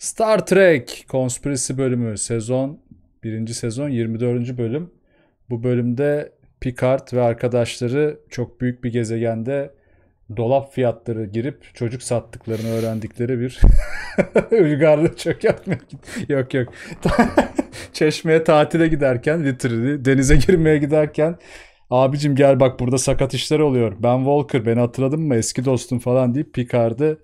Star Trek Konspirisi bölümü sezon 1. sezon 24. bölüm. Bu bölümde Picard ve arkadaşları çok büyük bir gezegende dolap fiyatları girip çocuk sattıklarını öğrendikleri bir uygarlığı yapmak yok yok. Çeşmeye tatile giderken literally denize girmeye giderken abicim gel bak burada sakat işler oluyor. Ben Walker beni hatırladın mı eski dostum falan deyip Picard'ı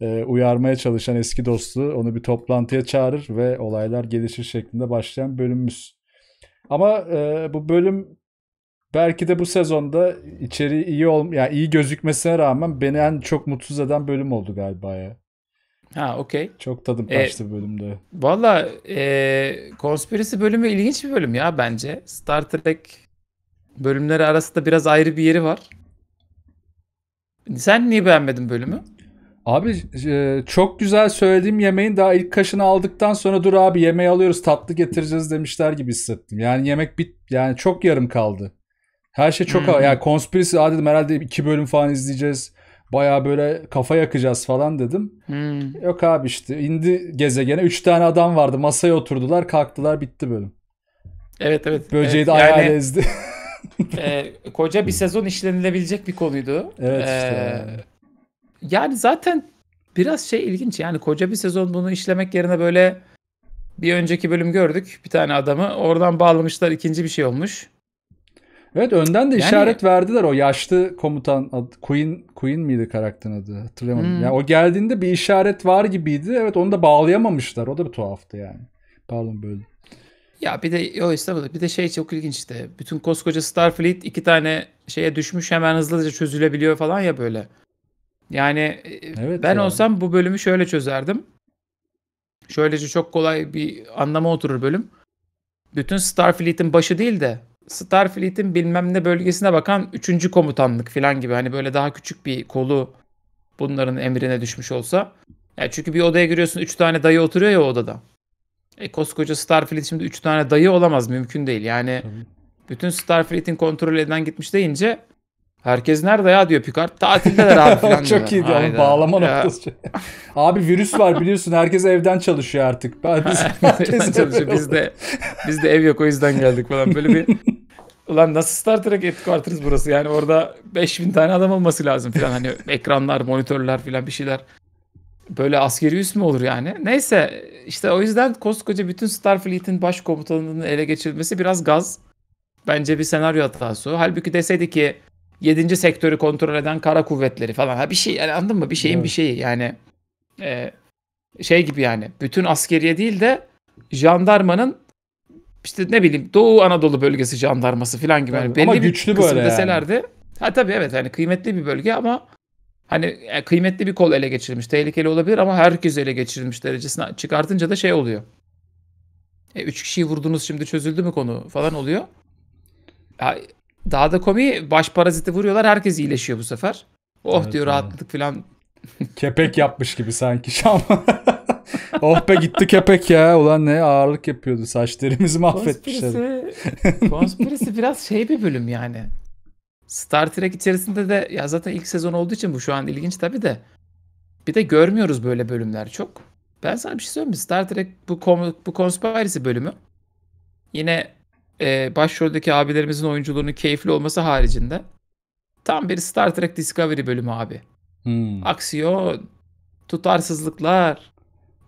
e, uyarmaya çalışan eski dostu onu bir toplantıya çağırır ve olaylar gelişir şeklinde başlayan bölümümüz. Ama e, bu bölüm belki de bu sezonda içeriği iyi ol yani iyi gözükmesine rağmen beni en çok mutsuz eden bölüm oldu galiba ya. Ha okey. Çok tadım e, kaçtı ee, bölümde. Valla e, konspirisi bölümü ilginç bir bölüm ya bence. Star Trek bölümleri arasında biraz ayrı bir yeri var. Sen niye beğenmedin bölümü? Abi e, çok güzel söylediğim yemeğin daha ilk kaşını aldıktan sonra dur abi yemeği alıyoruz tatlı getireceğiz demişler gibi hissettim. Yani yemek bit yani çok yarım kaldı. Her şey çok hmm. yani konspirisi aa dedim herhalde iki bölüm falan izleyeceğiz. Baya böyle kafa yakacağız falan dedim. Hmm. Yok abi işte indi gezegene. Üç tane adam vardı. Masaya oturdular. Kalktılar bitti bölüm. Evet evet. Böceği evet, de ayağı yani, ezdi. e, koca bir sezon işlenilebilecek bir konuydu. Evet işte. E, yani yani zaten biraz şey ilginç. Yani koca bir sezon bunu işlemek yerine böyle bir önceki bölüm gördük bir tane adamı. Oradan bağlamışlar ikinci bir şey olmuş. Evet önden de yani... işaret verdiler o yaşlı komutan adı, Queen Queen miydi karakterin adı hatırlayamadım. Hmm. Yani o geldiğinde bir işaret var gibiydi. Evet onu da bağlayamamışlar. O da bir tuhaftı yani. Pardon böyle. Ya bir de o İstanbul'da bir de şey çok ilginç işte. Bütün koskoca Starfleet iki tane şeye düşmüş hemen hızlıca çözülebiliyor falan ya böyle. Yani evet ben yani. olsam bu bölümü şöyle çözerdim. Şöylece çok kolay bir anlama oturur bölüm. Bütün Starfleet'in başı değil de Starfleet'in bilmem ne bölgesine bakan 3. komutanlık falan gibi hani böyle daha küçük bir kolu bunların emrine düşmüş olsa. Yani çünkü bir odaya giriyorsun 3 tane dayı oturuyor ya odada. E koskoca Starfleet şimdi 3 tane dayı olamaz mümkün değil. Yani Tabii. bütün Starfleet'in kontrol eden gitmiş deyince Herkes nerede ya diyor Picard. Tatildeler abi falan Çok iyi diyor. Bağlama ya. noktası. abi virüs var biliyorsun. Herkes evden çalışıyor artık. Herkes, herkes çalışıyor. Biz de, biz de ev yok o yüzden geldik falan. Böyle bir Ulan nasıl Star Trek headquarters burası? Yani orada 5000 tane adam olması lazım falan. Hani ekranlar, monitörler falan bir şeyler. Böyle askeri üs mü olur yani? Neyse işte o yüzden koskoca bütün Starfleet'in başkomutanının ele geçirilmesi biraz gaz. Bence bir senaryo hatası. Halbuki deseydi ki yedinci sektörü kontrol eden kara kuvvetleri falan. Ha bir şey yani anladın mı? Bir şeyin evet. bir şeyi yani e, şey gibi yani bütün askeriye değil de jandarmanın işte ne bileyim Doğu Anadolu bölgesi jandarması falan gibi. Yani belli ama güçlü bir kısım böyle deselerdi. Yani. Ha tabii evet yani kıymetli bir bölge ama hani e, kıymetli bir kol ele geçirilmiş. Tehlikeli olabilir ama herkes ele geçirilmiş derecesine çıkartınca da şey oluyor. E, üç kişiyi vurdunuz şimdi çözüldü mü konu falan oluyor. Ya, daha da komiği baş paraziti vuruyorlar herkes iyileşiyor bu sefer. Oh evet, diyor rahatlık falan. Kepek yapmış gibi sanki Şam. oh be gitti kepek ya. Ulan ne ağırlık yapıyordu. saçlarımızı mahvetmişler. Konspirisi biraz şey bir bölüm yani. Star Trek içerisinde de ya zaten ilk sezon olduğu için bu şu an ilginç tabii de. Bir de görmüyoruz böyle bölümler çok. Ben sana bir şey söyleyeyim mi? Star Trek bu, bu konspirisi bölümü yine e, başroldeki abilerimizin oyunculuğunun keyifli olması haricinde tam bir Star Trek Discovery bölümü abi. Hmm. Aksiyon, tutarsızlıklar,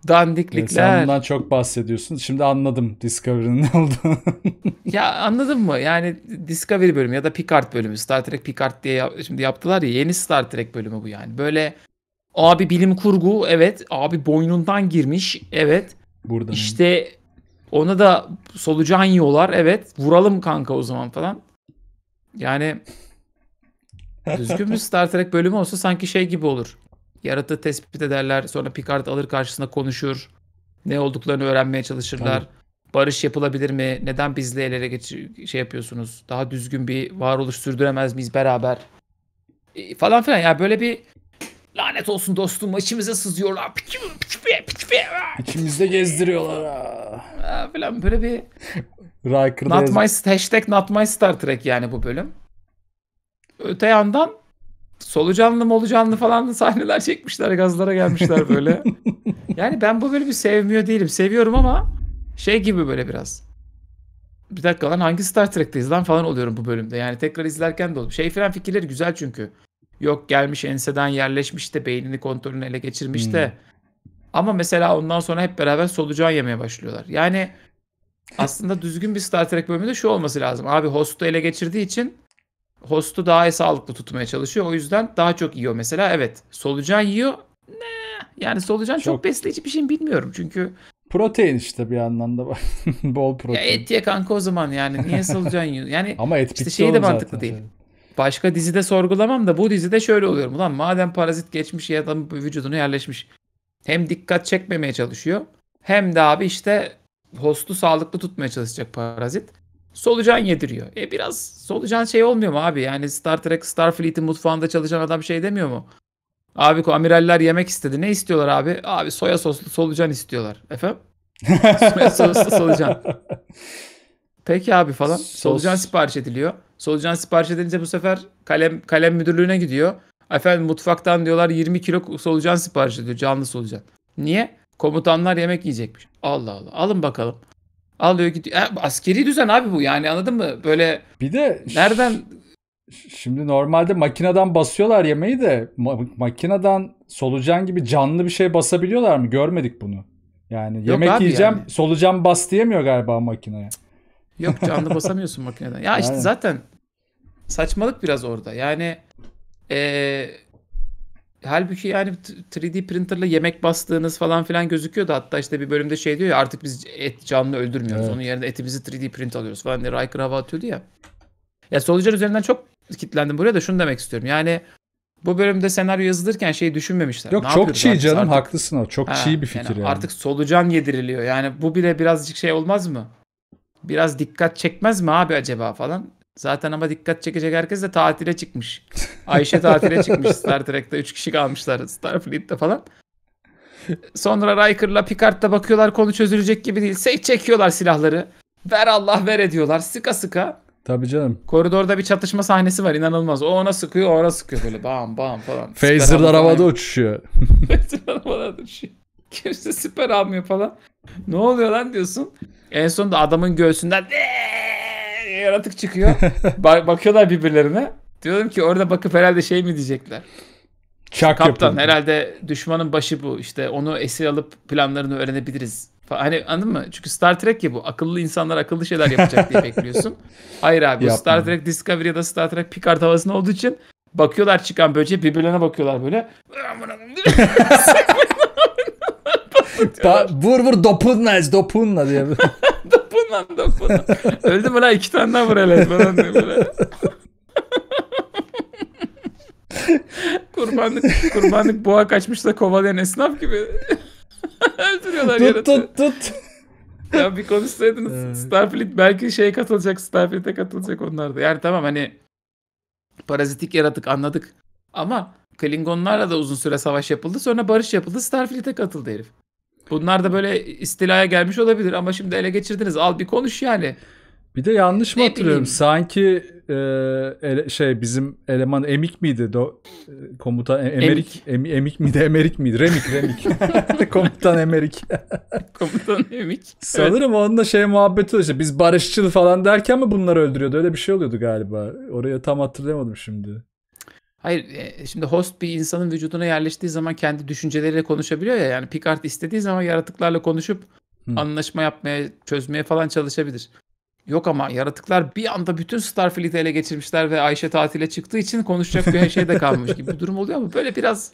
dandiklikler. Evet, sen bundan çok bahsediyorsun. Şimdi anladım Discovery'nin ne olduğunu. ya anladın mı? Yani Discovery bölümü ya da Picard bölümü. Star Trek Picard diye yap- şimdi yaptılar ya yeni Star Trek bölümü bu yani. Böyle abi bilim kurgu evet. Abi boynundan girmiş evet. Burada işte ona da solucan yiyorlar. Evet vuralım kanka o zaman falan. Yani düzgün bir Star Trek bölümü olsa sanki şey gibi olur. Yaratığı tespit ederler. Sonra Picard alır karşısına konuşur. Ne olduklarını öğrenmeye çalışırlar. Tabii. Barış yapılabilir mi? Neden bizle el ele geç şey yapıyorsunuz? Daha düzgün bir varoluş sürdüremez miyiz beraber? E, falan filan. Yani böyle bir Lanet olsun dostum içimize sızıyorlar. Piçi piçi piçi. İçimizde gezdiriyorlar. Aa, falan böyle bir Riker'da not my, hashtag not my Star Trek yani bu bölüm. Öte yandan solucanlı molucanlı falan sahneler çekmişler. Gazlara gelmişler böyle. yani ben bu bölümü sevmiyor değilim. Seviyorum ama şey gibi böyle biraz. Bir dakika lan hangi Star Trek'teyiz lan falan oluyorum bu bölümde. Yani tekrar izlerken de oldu. Şey falan fikirleri güzel çünkü. Yok gelmiş enseden yerleşmiş de beynini kontrolünü ele geçirmiş hmm. de. Ama mesela ondan sonra hep beraber solucan yemeye başlıyorlar. Yani aslında düzgün bir Star Trek de şu olması lazım. Abi Host'u ele geçirdiği için Host'u daha e sağlıklı tutmaya çalışıyor. O yüzden daha çok yiyor mesela. Evet solucan yiyor. Ne? Yani solucan çok, çok besleyici bir şey bilmiyorum. Çünkü Protein işte bir anlamda bol protein. Ya et ye kanka o zaman yani niye solucan yiyor? Yani Ama et işte şey de mantıklı zaten. değil. Başka dizide sorgulamam da bu dizide şöyle oluyorum. Ulan madem parazit geçmiş ya adamın vücuduna yerleşmiş. Hem dikkat çekmemeye çalışıyor. Hem de abi işte hostu sağlıklı tutmaya çalışacak parazit. Solucan yediriyor. E biraz solucan şey olmuyor mu abi? Yani Star Trek Starfleet'in mutfağında çalışan adam şey demiyor mu? Abi amiraller yemek istedi. Ne istiyorlar abi? Abi soya soslu solucan istiyorlar. Efendim? soya soslu solucan. Peki abi falan. Solucan sipariş ediliyor. Solucan sipariş edilince bu sefer kalem kalem müdürlüğüne gidiyor. Efendim mutfaktan diyorlar 20 kilo solucan sipariş ediyor. Canlı solucan. Niye? Komutanlar yemek yiyecekmiş. Allah Allah. Alın bakalım. Alıyor gidiyor. E, askeri düzen abi bu yani anladın mı? Böyle bir de nereden Şimdi normalde makineden basıyorlar yemeği de ma- makineden solucan gibi canlı bir şey basabiliyorlar mı? Görmedik bunu. Yani yemek yiyeceğim yani. solucan bas diyemiyor galiba makineye. Yok canlı basamıyorsun makineden. Ya işte Aynen. zaten saçmalık biraz orada. Yani e, halbuki yani 3D printerla yemek bastığınız falan filan gözüküyordu. Hatta işte bir bölümde şey diyor ya artık biz et canlı öldürmüyoruz. Evet. Onun yerine etimizi 3D print alıyoruz falan diye Riker hava atıyordu ya. Ya solucan üzerinden çok kitlendim buraya da şunu demek istiyorum. Yani bu bölümde senaryo yazılırken şeyi düşünmemişler. Yok ne çok çiğ canım artık? haklısın o. Çok ha, çiğ bir fikir yani, yani. Artık solucan yediriliyor. Yani bu bile birazcık şey olmaz mı? biraz dikkat çekmez mi abi acaba falan. Zaten ama dikkat çekecek herkes de tatile çıkmış. Ayşe tatile çıkmış Star Trek'te. üç kişi kalmışlar Starfleet'te falan. Sonra Riker'la Picard'da bakıyorlar konu çözülecek gibi değil. Sek çekiyorlar silahları. Ver Allah ver ediyorlar. Sıka sıka. Tabii canım. Koridorda bir çatışma sahnesi var inanılmaz. O ona sıkıyor, o ona sıkıyor böyle bam bam falan. Phaser'lar havada uçuşuyor. Phaser'lar havada uçuşuyor. Kimse siper almıyor falan ne oluyor lan diyorsun. En sonunda adamın göğsünden yaratık çıkıyor. Ba- bakıyorlar birbirlerine. Diyorum ki orada bakıp herhalde şey mi diyecekler. Çak Kaptan yapalım. herhalde düşmanın başı bu. İşte onu esir alıp planlarını öğrenebiliriz. Hani anladın mı? Çünkü Star Trek ya bu. Akıllı insanlar akıllı şeyler yapacak diye bekliyorsun. Hayır abi. Yapma. Star Trek Discovery ya da Star Trek Picard havasında olduğu için bakıyorlar çıkan böceğe birbirlerine bakıyorlar böyle. da, vur vur dopunla dopunla diye. dopunla dopunla. Öldü mü iki tane daha vur hele kurbanlık, kurbanlık boğa kaçmışsa kovalayan esnaf gibi. Öldürüyorlar tut, yaratı. Tut tut ya bir konuşsaydınız Starfleet belki şeye katılacak Starfleet'e katılacak onlar da. Yani tamam hani parazitik yaratık anladık. Ama Klingonlarla da uzun süre savaş yapıldı. Sonra barış yapıldı. Starfleet'e katıldı herif. Bunlar da böyle istilaya gelmiş olabilir ama şimdi ele geçirdiniz. Al bir konuş yani. Bir de yanlış mı ne hatırlıyorum? Bileyim. Sanki e, ele, şey bizim eleman Emik miydi? Do, e, komutan e, Emerik Emik, Emik miydi? Emerik miydi? Remik Remik. komutan Emerik. komutan Emik. Sanırım evet. onunla şey muhabbeti oluyor. İşte biz barışçıl falan derken mi bunları öldürüyordu? Öyle bir şey oluyordu galiba. Oraya tam hatırlayamadım şimdi. Hayır e, şimdi host bir insanın vücuduna yerleştiği zaman kendi düşünceleriyle konuşabiliyor ya. Yani Picard istediği zaman yaratıklarla konuşup Hı. anlaşma yapmaya, çözmeye falan çalışabilir. Yok ama yaratıklar bir anda bütün Starfleet'i ele geçirmişler ve Ayşe tatile çıktığı için konuşacak bir şey de kalmış gibi bir durum oluyor ama böyle biraz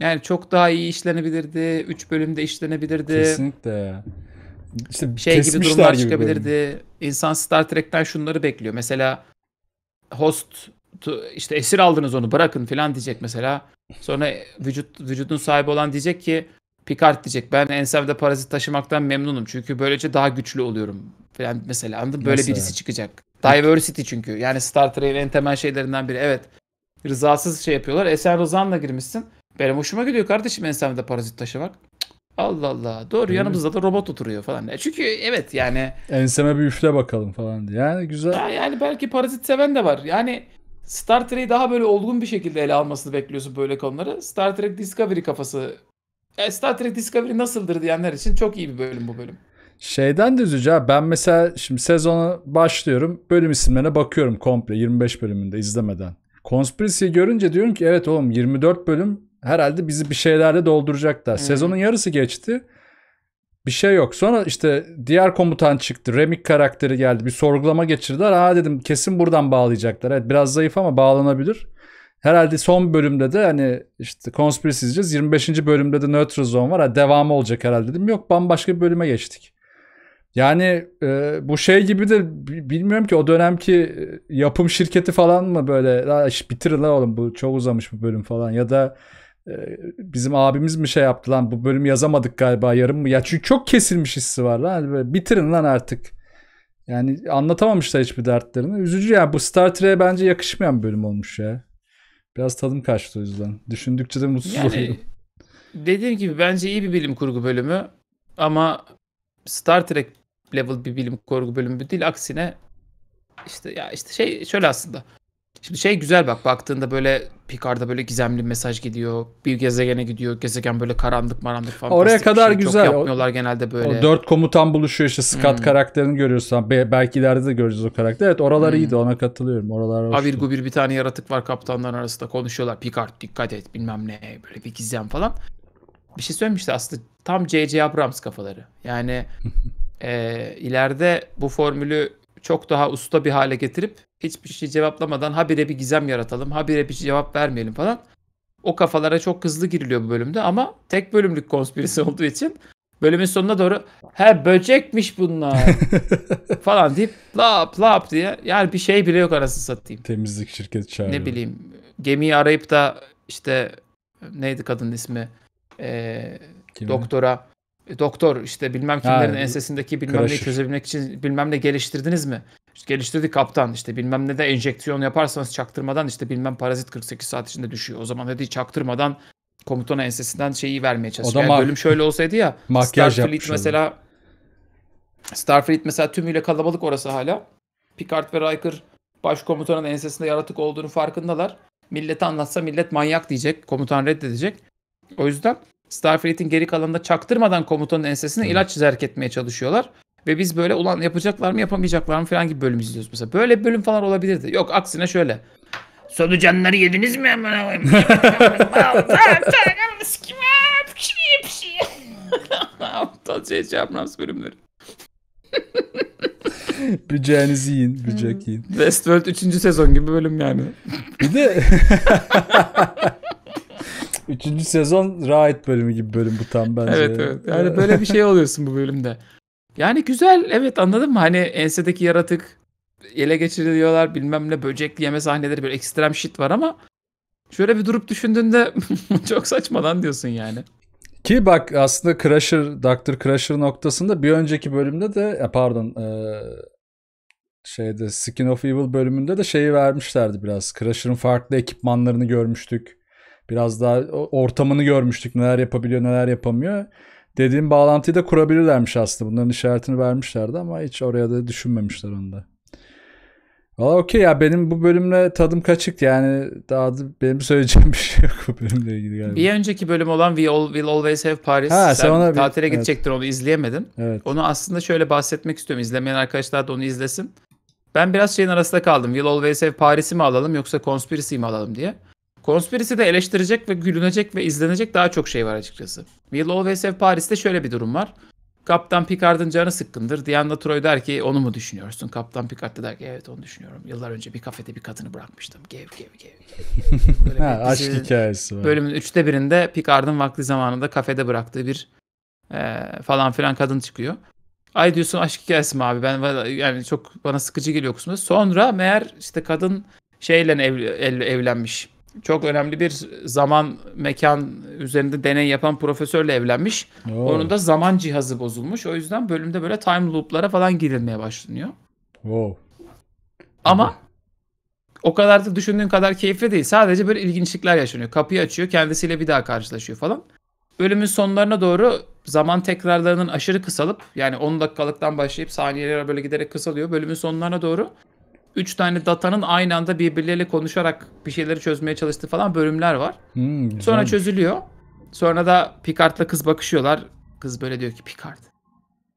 yani çok daha iyi işlenebilirdi. 3 bölümde işlenebilirdi. Kesinlikle İşte şey gibi durumlar gibi çıkabilirdi. Bölüm. İnsan Star Trek'ten şunları bekliyor. Mesela host işte esir aldınız onu bırakın falan diyecek mesela. Sonra vücut vücudun sahibi olan diyecek ki Picard diyecek ben ensemde parazit taşımaktan memnunum çünkü böylece daha güçlü oluyorum falan mesela anladın böyle mesela. birisi çıkacak. Diversity çünkü yani Star Trek'in en temel şeylerinden biri evet. Rızasız şey yapıyorlar. E sen rızanla girmişsin. Benim hoşuma gidiyor kardeşim ensemde parazit taşımak. Allah Allah. Doğru Değil yanımızda mi? da robot oturuyor falan. E, çünkü evet yani. Enseme bir üfle bakalım falan diye. Yani güzel. Ya, yani belki parazit seven de var. Yani Star Trek'i daha böyle olgun bir şekilde ele almasını bekliyorsun böyle konuları. Star Trek Discovery kafası. E, Star Trek Discovery nasıldır diyenler için çok iyi bir bölüm bu bölüm. Şeyden de üzücü ha. Ben mesela şimdi sezona başlıyorum. Bölüm isimlerine bakıyorum komple 25 bölümünde izlemeden. Conspiracy görünce diyorum ki evet oğlum 24 bölüm herhalde bizi bir şeylerle dolduracaklar. Hmm. Sezonun yarısı geçti. Bir şey yok. Sonra işte diğer komutan çıktı. Remik karakteri geldi. Bir sorgulama geçirdiler. Ha dedim kesin buradan bağlayacaklar. Evet biraz zayıf ama bağlanabilir. Herhalde son bölümde de hani işte Conspiracy izleyeceğiz. 25. bölümde de Neutral Zone var. Ha, devamı olacak herhalde dedim. Yok bambaşka bir bölüme geçtik. Yani e, bu şey gibi de bilmiyorum ki o dönemki e, yapım şirketi falan mı böyle bitirin lan oğlum bu çok uzamış bu bölüm falan ya da ee, bizim abimiz mi şey yaptı lan bu bölüm yazamadık galiba yarım mı? Ya çünkü çok kesilmiş hissi var lan. Hani böyle bitirin lan artık. Yani anlatamamışlar hiçbir dertlerini. Üzücü ya. Yani. Bu Star Trek'e bence yakışmayan bir bölüm olmuş ya. Biraz tadım kaçtı o yüzden. Düşündükçe de mutsuz yani, oluyorum. Dediğim gibi bence iyi bir bilim kurgu bölümü ama Star Trek level bir bilim kurgu bölümü değil. Aksine işte ya işte şey şöyle aslında. Şimdi şey güzel bak baktığında böyle Picard'a böyle gizemli mesaj gidiyor. Bir gezegene gidiyor. Gezegen böyle karanlık maranlık falan. Oraya şey. kadar şey. güzel. Çok yapmıyorlar o, genelde böyle. O dört komutan buluşuyor işte Scott hmm. karakterini görüyorsun. Be, belki ileride de göreceğiz o karakteri. Evet oralar hmm. iyiydi ona katılıyorum. Oralar Abir Gubir bir tane yaratık var kaptanlar arasında konuşuyorlar. Picard dikkat et bilmem ne böyle bir gizem falan. Bir şey söylemişti aslında tam J.J. Abrams kafaları. Yani e, ileride bu formülü çok daha usta bir hale getirip hiçbir şey cevaplamadan habire bir gizem yaratalım, habire bir cevap vermeyelim falan. O kafalara çok hızlı giriliyor bu bölümde ama tek bölümlük konspirisi olduğu için bölümün sonuna doğru he böcekmiş bunlar falan deyip lap lap diye yani bir şey bile yok arasını satayım. Temizlik şirketi çağırıyor. Ne bileyim gemiyi arayıp da işte neydi kadın ismi ee, doktora e, doktor işte bilmem kimlerin ha, ensesindeki bilmem karışır. neyi çözebilmek için bilmem ne geliştirdiniz mi? İşte geliştirdik kaptan işte bilmem ne de enjeksiyon yaparsanız çaktırmadan işte bilmem parazit 48 saat içinde düşüyor. O zaman hadi çaktırmadan komutan ensesinden şeyi vermeye çalışıyor. Yani bölüm şöyle olsaydı ya makyaj Starfleet mesela oldu. Starfleet mesela tümüyle kalabalık orası hala. Picard ve Riker başkomutanın ensesinde yaratık olduğunu farkındalar. Millete anlatsa millet manyak diyecek. Komutan reddedecek. O yüzden Starfleet'in geri kalanında çaktırmadan komutanın ensesine Hı. ilaç zerk etmeye çalışıyorlar. Ve biz böyle ulan yapacaklar mı yapamayacaklar mı falan gibi bölüm izliyoruz mesela. Böyle bir bölüm falan olabilirdi. Yok aksine şöyle. canları yediniz mi? Aptal J.J. Abrams bölümleri. Büceğinizi yiyin, bücek yiyin. Westworld 3. sezon gibi bölüm yani. bir de Üçüncü sezon Raid bölümü gibi bölüm bu tam bence. evet evet. Yani böyle bir şey oluyorsun bu bölümde. Yani güzel evet anladın mı? Hani ensedeki yaratık ele geçiriliyorlar bilmem ne böcek yeme sahneleri böyle ekstrem shit var ama şöyle bir durup düşündüğünde çok saçmadan diyorsun yani. Ki bak aslında Crusher, Dr. Crusher noktasında bir önceki bölümde de e, pardon e, şeyde Skin of Evil bölümünde de şeyi vermişlerdi biraz. Crusher'ın farklı ekipmanlarını görmüştük. Biraz daha ortamını görmüştük. Neler yapabiliyor, neler yapamıyor. Dediğim bağlantıyı da kurabilirlermiş aslında. Bunların işaretini vermişlerdi ama hiç oraya da düşünmemişler onu da. Valla okey ya benim bu bölümle tadım kaçık yani daha da benim söyleyeceğim bir şey yok bu bölümle ilgili galiba. Bir önceki bölüm olan We All Will Always Have Paris. Ha, sen, sen ona tatile bir... gidecektin evet. onu izleyemedin. Evet. Onu aslında şöyle bahsetmek istiyorum. İzlemeyen arkadaşlar da onu izlesin. Ben biraz şeyin arasında kaldım. Will Always Have Paris'i mi alalım yoksa Conspiracy mi alalım diye. Konspirisi de eleştirecek ve gülünecek ve izlenecek daha çok şey var açıkçası. Will Always Have Paris'te şöyle bir durum var. Kaptan Picard'ın canı sıkkındır. Diana Troy der ki onu mu düşünüyorsun? Kaptan Picard da der ki evet onu düşünüyorum. Yıllar önce bir kafede bir kadını bırakmıştım. Gev gev gev. gev. aşk hikayesi var. Bölümün üçte birinde Picard'ın vakti zamanında kafede bıraktığı bir e, falan filan kadın çıkıyor. Ay diyorsun aşk hikayesi mi abi? Ben yani çok bana sıkıcı geliyor kısmı. Sonra meğer işte kadın şeyle ev, ev, evlenmiş çok önemli bir zaman mekan üzerinde deney yapan profesörle evlenmiş. Oo. Onun da zaman cihazı bozulmuş. O yüzden bölümde böyle time loop'lara falan girilmeye başlanıyor. Oo. Ama o kadar da düşündüğün kadar keyifli değil. Sadece böyle ilginçlikler yaşanıyor. Kapıyı açıyor, kendisiyle bir daha karşılaşıyor falan. Bölümün sonlarına doğru zaman tekrarlarının aşırı kısalıp yani 10 dakikalıktan başlayıp saniyelere böyle giderek kısalıyor. Bölümün sonlarına doğru 3 tane datanın aynı anda birbirleriyle konuşarak bir şeyleri çözmeye çalıştığı falan bölümler var. Hmm, Sonra çözülüyor. Sonra da Picard'la kız bakışıyorlar. Kız böyle diyor ki Picard.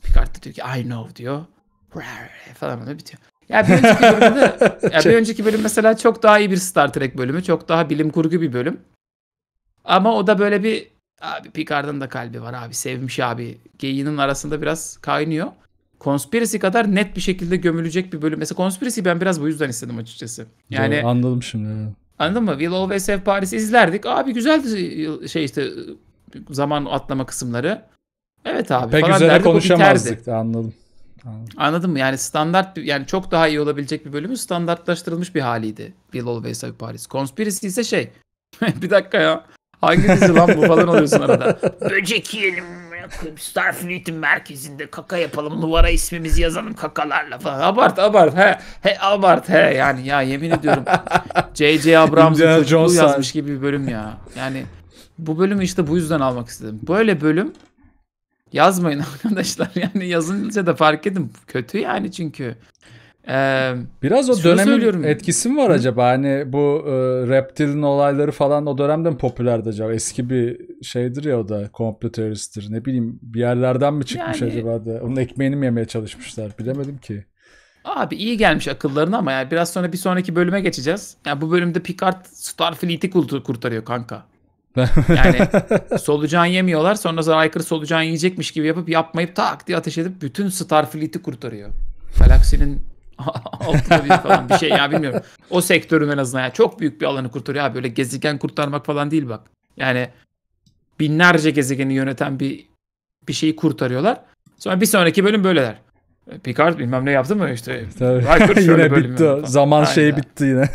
Picard da diyor ki I know diyor. falan böyle bitiyor. Ya bir önceki bölümde ya bir şey- önceki bölüm mesela çok daha iyi bir Star Trek bölümü. Çok daha bilim kurgu bir bölüm. Ama o da böyle bir abi Picard'ın da kalbi var abi sevmiş abi. Geyiğinin arasında biraz kaynıyor. Konspirisi kadar net bir şekilde gömülecek bir bölüm. Mesela konspirisi ben biraz bu yüzden istedim açıkçası. Yani Doğru, anladım şimdi. Anladın mı? Will Always Have Paris'i izlerdik. Abi güzeldi şey işte zaman atlama kısımları. Evet abi Pek falan üzerine derdik, konuşamazdık anladım. anladım. Anladın mı? Yani standart yani çok daha iyi olabilecek bir bölümü standartlaştırılmış bir haliydi. Will Always Have Paris. Conspiracy ise şey. bir dakika ya. Hangi dizi lan bu falan oluyorsun arada. Böcek yiyelim Amına koyayım Starfleet'in merkezinde kaka yapalım. Duvara ismimizi yazalım kakalarla falan. Abart abart he. He abart he. Yani ya yemin ediyorum. J.J. Abrams'ın çocuğu yazmış gibi bir bölüm ya. Yani bu bölümü işte bu yüzden almak istedim. Böyle bölüm yazmayın arkadaşlar. Yani yazınca da fark edin. Kötü yani çünkü. Ee, Biraz o dönemin söylüyorum. etkisi mi var Hı? acaba? Hani bu e, reptilin olayları falan o dönemde mi popülerdi acaba? Eski bir şeydir ya o da komplo teorisidir. Ne bileyim bir yerlerden mi çıkmış yani, acaba da? Onun ekmeğini mi yemeye çalışmışlar? Bilemedim ki. Abi iyi gelmiş akıllarına ama yani biraz sonra bir sonraki bölüme geçeceğiz. Yani bu bölümde Picard Starfleet'i kurtarıyor kanka. yani solucan yemiyorlar sonra Riker solucan yiyecekmiş gibi yapıp yapmayıp tak diye ateş edip bütün Starfleet'i kurtarıyor. Galaksinin altıda bir falan bir şey ya bilmiyorum. O sektörün en azından ya. Çok büyük bir alanı kurtarıyor abi. Böyle gezegen kurtarmak falan değil bak. Yani binlerce gezegeni yöneten bir bir şeyi kurtarıyorlar. Sonra bir sonraki bölüm böyleler. E, Picard bilmem ne yaptı mı işte. Tabii. Riker şöyle yine bitti Zaman Aynen. şeyi bitti yine.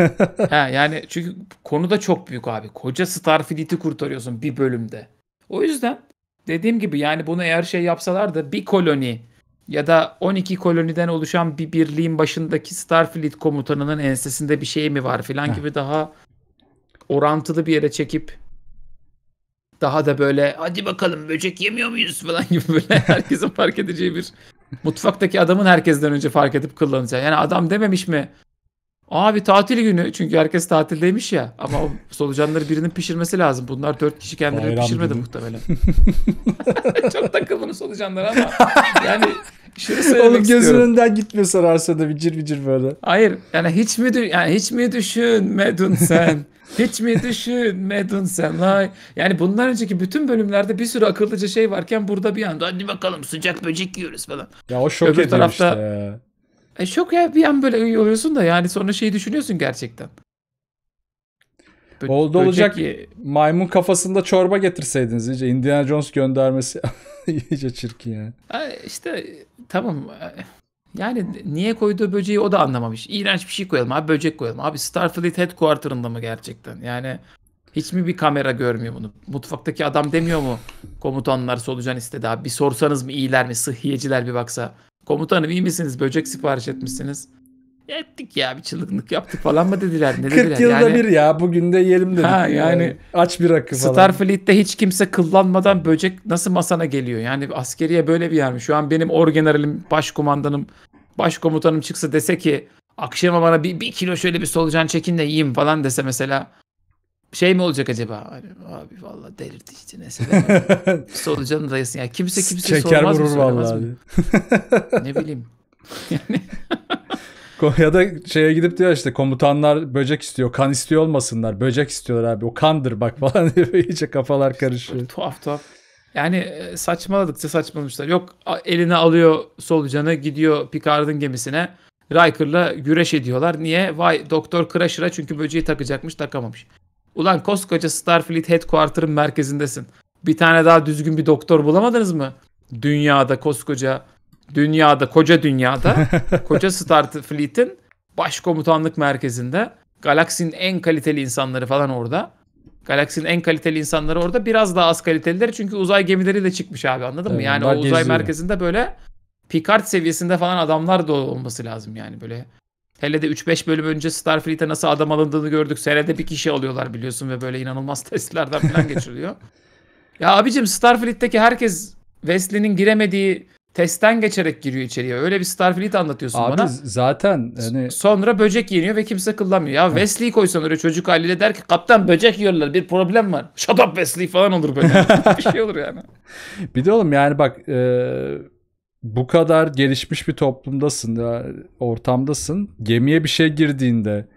ha, yani çünkü konu da çok büyük abi. Koca Starfleet'i kurtarıyorsun bir bölümde. O yüzden dediğim gibi yani bunu eğer şey yapsalar da bir koloni ya da 12 koloniden oluşan bir birliğin başındaki Starfleet komutanının ensesinde bir şey mi var filan gibi daha orantılı bir yere çekip daha da böyle hadi bakalım böcek yemiyor muyuz falan gibi böyle herkesin fark edeceği bir mutfaktaki adamın herkesten önce fark edip kullanacağı. Yani adam dememiş mi Abi tatil günü çünkü herkes tatildeymiş ya ama o solucanları birinin pişirmesi lazım. Bunlar dört kişi kendileri Bayram pişirmedi günü. muhtemelen. Çok takıldım solucanlar ama yani şunu söylemek Oğlum gözün istiyorum. önünden gitmiyor sararsa da bicir bicir böyle. Hayır yani hiç mi, yani hiç mi düşünmedin sen? Hiç mi düşünmedin sen? Vay. Yani bundan önceki bütün bölümlerde bir sürü akıllıca şey varken burada bir anda hadi bakalım sıcak böcek yiyoruz falan. Ya o şok Öbür ediyor tarafta, işte. E şok ya bir an böyle iyi oluyorsun da yani sonra şeyi düşünüyorsun gerçekten. Bö- Oldu olacak ye- maymun kafasında çorba getirseydiniz iyice Indiana Jones göndermesi iyice çirkin yani. E işte tamam yani niye koyduğu böceği o da anlamamış. İğrenç bir şey koyalım abi böcek koyalım. Abi Starfleet headquarter'ında mı gerçekten? Yani hiç mi bir kamera görmüyor bunu? Mutfaktaki adam demiyor mu? Komutanlar solucan istedi abi. Bir sorsanız mı iyiler mi? Sıhhiyeciler bir baksa. Komutanım iyi misiniz? Böcek sipariş etmişsiniz. Ettik ya bir çılgınlık yaptık falan mı dediler ne 40 dediler. yılda yani, bir ya bugün de yiyelim dedik. Ha yani, yani aç bir rakı falan. Starfleet'te hiç kimse kıllanmadan böcek nasıl masana geliyor? Yani askeriye böyle bir yer mi? Şu an benim orgeneralim, başkumandanım, başkomutanım çıksa dese ki akşama bana bir, bir kilo şöyle bir solucan çekin de yiyeyim falan dese mesela şey mi olacak acaba? Hani, abi valla delirdi işte neyse. Solucanın dayısın. Yani kimse kimse Çeker sormaz vurur mı vallahi. ne bileyim. Yani. ya da şeye gidip diyor işte komutanlar böcek istiyor. Kan istiyor olmasınlar. Böcek istiyorlar abi. O kandır bak falan diye iyice kafalar karışıyor. tuhaf tuhaf. Yani e, saçmaladıkça saçmalamışlar. Yok eline alıyor solucanı gidiyor Picard'ın gemisine. Riker'la güreş ediyorlar. Niye? Vay Doktor Crusher'a çünkü böceği takacakmış takamamış. Ulan koskoca Starfleet Headquarter'ın merkezindesin. Bir tane daha düzgün bir doktor bulamadınız mı? Dünyada koskoca dünyada koca dünyada koca Starfleet'in başkomutanlık merkezinde galaksinin en kaliteli insanları falan orada. Galaksinin en kaliteli insanları orada. Biraz daha az kalitelileri çünkü uzay gemileri de çıkmış abi anladın Tabii mı? Yani o uzay geziyor. merkezinde böyle Picard seviyesinde falan adamlar da olması lazım yani böyle Hele de 3-5 bölüm önce Starfleet'e nasıl adam alındığını gördük. Senede bir kişi alıyorlar biliyorsun ve böyle inanılmaz testlerden falan geçiriliyor. ya abicim Starfleet'teki herkes Wesley'nin giremediği testten geçerek giriyor içeriye. Öyle bir Starfleet anlatıyorsun Abi bana. zaten hani... Sonra böcek yeniyor ve kimse kıllamıyor. Ya Wesley'i koysan öyle çocuk haliyle der ki kaptan böcek yiyorlar bir problem var. Shut up Wesley falan olur böyle. bir şey olur yani. Bir de oğlum yani bak e, bu kadar gelişmiş bir toplumdasın, ya, ortamdasın. Gemiye bir şey girdiğinde,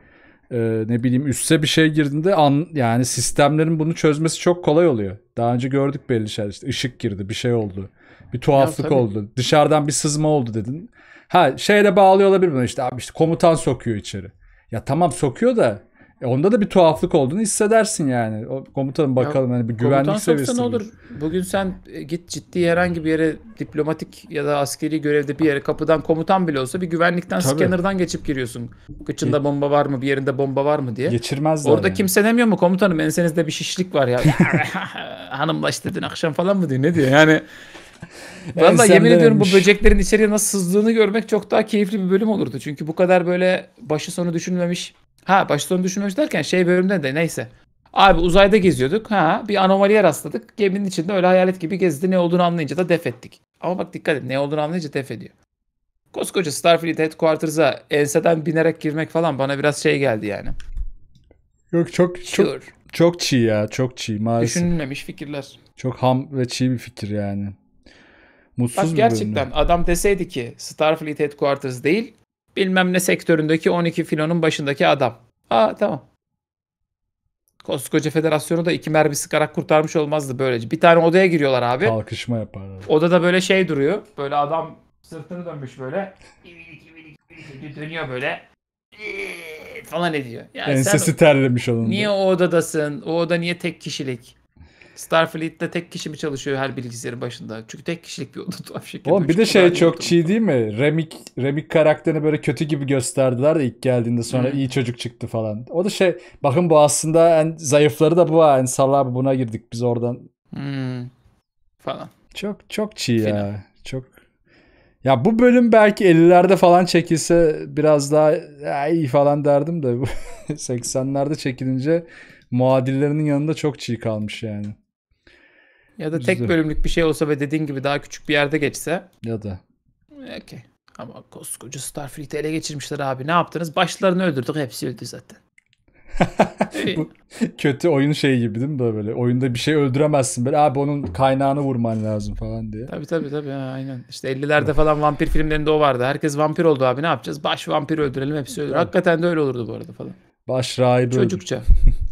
e, ne bileyim üste bir şey girdiğinde an, yani sistemlerin bunu çözmesi çok kolay oluyor. Daha önce gördük belli şeyler işte ışık girdi, bir şey oldu. Bir tuhaflık oldu. Dışarıdan bir sızma oldu dedin. Ha şeyle bağlıyor olabilir bunu işte abi işte komutan sokuyor içeri. Ya tamam sokuyor da e onda da bir tuhaflık olduğunu hissedersin yani. O komutanım bakalım ya, hani bir güvenlik seviyesi. Komutan olur. Bugün sen e, git ciddi herhangi bir yere diplomatik ya da askeri görevde bir yere kapıdan komutan bile olsa bir güvenlikten Tabii. scanner'dan geçip giriyorsun. Kıçında bomba var mı? Bir yerinde bomba var mı diye. Geçirmezler. Orada yani. kimse demiyor mu komutanım ensenizde bir şişlik var ya. Hanımla işte dün akşam falan mı diyor ne diyor yani. Valla yemin ediyorum ölmüş. bu böceklerin içeriye nasıl sızdığını görmek çok daha keyifli bir bölüm olurdu. Çünkü bu kadar böyle başı sonu düşünmemiş Ha başta onu düşünmemiş derken şey bölümden de neyse. Abi uzayda geziyorduk. Ha bir anomaliye rastladık. Geminin içinde öyle hayalet gibi gezdi. Ne olduğunu anlayınca da def ettik. Ama bak dikkat et ne olduğunu anlayınca def ediyor. Koskoca Starfleet Headquarters'a enseden binerek girmek falan bana biraz şey geldi yani. Yok çok çok sure. çok çiğ ya çok çiğ maalesef. Düşünülmemiş fikirler. Çok ham ve çiğ bir fikir yani. Mutsuz Bak, bir gerçekten bölümde. adam deseydi ki Starfleet Headquarters değil bilmem ne sektöründeki 12 filonun başındaki adam. Aa tamam. Koskoca federasyonu da iki mermi sıkarak kurtarmış olmazdı böylece. Bir tane odaya giriyorlar abi. Kalkışma yaparlar. da böyle şey duruyor. Böyle adam sırtını dönmüş böyle. Dönüyor böyle. falan ediyor. Yani Ensesi terlemiş onun. Niye o odadasın? O oda niye tek kişilik? Starfleet'te tek kişi mi çalışıyor her bilgisayarın başında? Çünkü tek kişilik bir oda tuhaf şekilde. Oğlum bir de şey çok çiğ değil mi? Remik, Remik karakterini böyle kötü gibi gösterdiler de ilk geldiğinde sonra hmm. iyi çocuk çıktı falan. O da şey bakın bu aslında en zayıfları da bu ha. En sallar buna girdik biz oradan. Hmm. Falan. Çok çok çiğ Final. ya. Çok ya bu bölüm belki 50'lerde falan çekilse biraz daha iyi falan derdim de 80'lerde çekilince muadillerinin yanında çok çiğ kalmış yani. Ya da tek bölümlük bir şey olsa ve dediğin gibi daha küçük bir yerde geçse. Ya da. Okey. Ama koskoca Starfleet'i ele geçirmişler abi. Ne yaptınız? Başlarını öldürdük. Hepsi öldü zaten. Şey- bu kötü oyun şeyi gibi değil mi böyle? Oyunda bir şey öldüremezsin böyle. Abi onun kaynağını vurman lazım falan diye. Tabii tabii tabii aynen. İşte 50'lerde falan vampir filmlerinde o vardı. Herkes vampir oldu abi ne yapacağız? Baş vampir öldürelim hepsi öldür. Hakikaten de öyle olurdu bu arada falan. Baş rahibi Çocukça.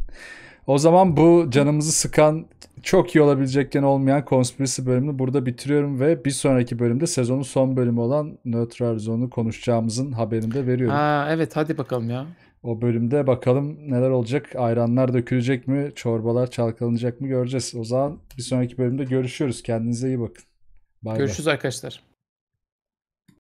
o zaman bu canımızı sıkan çok iyi olabilecekken olmayan Conspiracy bölümünü burada bitiriyorum ve bir sonraki bölümde sezonun son bölümü olan Neutral Zone'u konuşacağımızın haberini de veriyorum. Aa, evet hadi bakalım ya. O bölümde bakalım neler olacak. Ayranlar dökülecek mi? Çorbalar çalkalanacak mı? Göreceğiz. O zaman bir sonraki bölümde görüşüyoruz. Kendinize iyi bakın. Bye Görüşürüz bye. arkadaşlar.